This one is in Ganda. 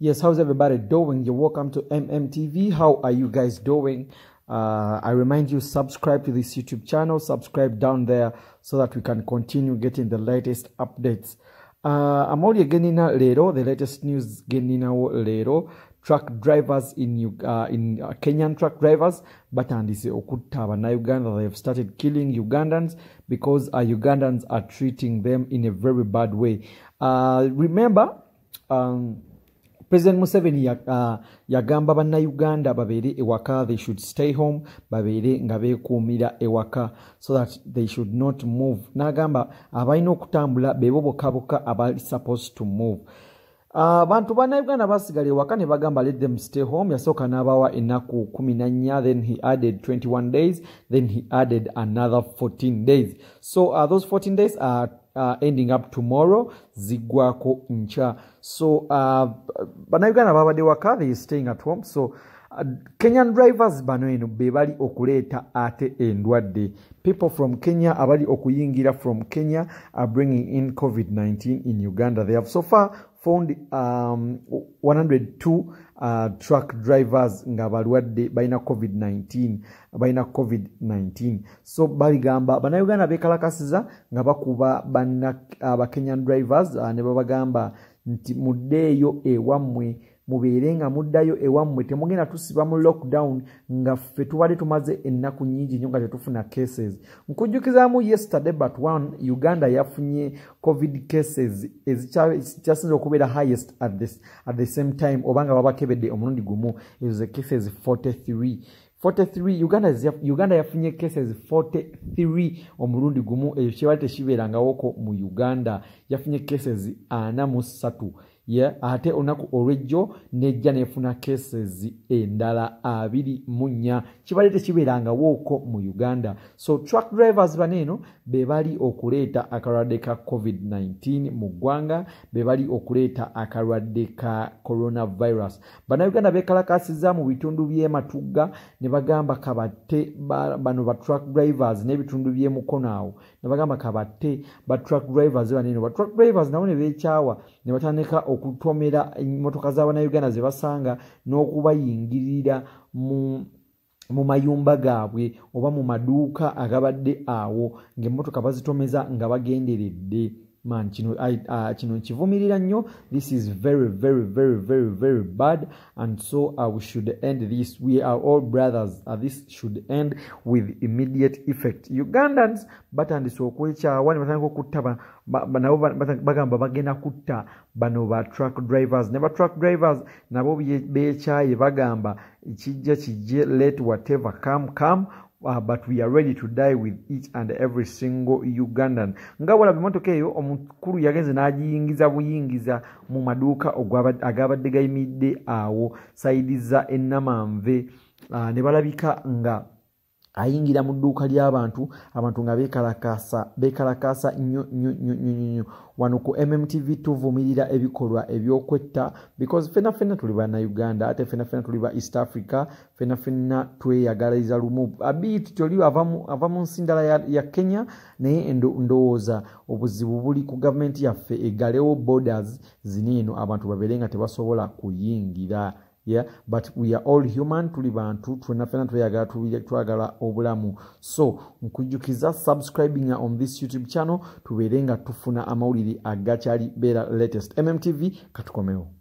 Yes, how's everybody doing? You're welcome to MMTV. How are you guys doing? Uh, I remind you, subscribe to this YouTube channel, subscribe down there so that we can continue getting the latest updates. Uh, amawulire genina leero the latest news geninawo leero truck drivers in, uh, in uh, kenyan truck drivers batandise na Uganda. they have started killing ugandans because uh, ugandans are treating them in a very bad way uh, remember um, president museveni ah, yagamba bannayuganda babeere ewaka they should stay home babeere nga beekuumira ewaka so that they should not move n'agamba abalina okutambula bebo bokaboka abali supposed to move ah, abantu bannayuganda basigala ewaka ne bagamba let them stay home yasooka n'abawa ennaku 14 then he added 21 days then he added another 14 days so uh, those 14 days are uh, ending up tomorrow ziggwako nkya so uh, bannayuganda babadde waka they staying at home so uh, kenyan drivers bano eno be bali okuleeta ate endwadde people from kenya abali okuyingira from kenya are bringing in covid-19 in uganda they have so far found um, 102 uh, truck drivers nga balwadde balina covid-19 balina covid-19 so baligamba bannayuganda bekalakasiza nga bakuba uh, bakenyan uh, drivers uh, ne babagamba nti muddeeyo ewammwe mubeere nga muddayo ewammwe temugenda tusiba mu lockdown nga ffe tubadde tumaze ennaku nyingi nnyo nga tetufuna cases nkujjukizaamu yesterday but one uganda yafunye covid cases ekyasinza okubeera highest at the, at the same time obanga babakebedde omulundi gumu ezo ze cases 43 43 uganda, uganda yafunye cases 43 omulundi gumu ekyo kyebali tekibeerangawoko mu uganda yafunye cases 43 ate olunaku olwejjo nejja nefuna kesezi endala 24 kibadde tekibeerangawooko mu uganda so track drivers baneeno be bali okuleeta akalwadde ka covid-19 mu ggwanga be bali okuleeta akalwadde ka coronavirus bannauganda bekalakasiza mu bitundu by'ematugga ne bagamba kabatte bano ba track drivers n'ebitundu by'emukono awo nabagamba kabatte ba truck drivers banene ba truck drivers nabo nebekyawa nebatandika okutomera emotoka zabanauganda zebasanga n'okubayingirira mu mu mayumba gaabwe oba mu maduuka agabadde awo ngaemotoka bazitomeza nga bagenderedde man kino uh, kino nkivumirira nnyo this is very very very very very bad and so uh, we should end this we are all brothers uh, this should end with immediate effect ugandans batandisa okwekyawa ne batandika okuttaba nabo bagamba bagenda kutta bano ba track drivers ne ba track drivers nabo beekyaye bagamba ekijja kijje let whatever come come Uh, but we are ready to die with each and every single ugandan nga walaba emotoka eyo omukulu yagenze n'agiyingiza buyingiza mu maduuka agabadde gayimidde awo sayidiza enamanve uh, ah, ne balabika nga ayingira mu dduuka ly'abantu abantu nga beekalakaasa nnyonnyonnyo wano ku mmtv tuvumirira ebikolwa ebyokwetta because fena fena tuli bannauganda ate fena fena tuli ba east africa fena fena tweyagaliza lumu abit tyoli ava mu nsi ndala ya kenya naye ndowooza obuzibu buli ku gavumenti yaffe egalewo borders zineeno abantu babeere nga tebasobola kuyingira yeah but we are all human tuli bantu fenafena tweyagala twagala obulamu so nkujukiza subscribing on this youtube channel tubeere nga tufuna amawulire agakyali beera latest mmtv katukomewo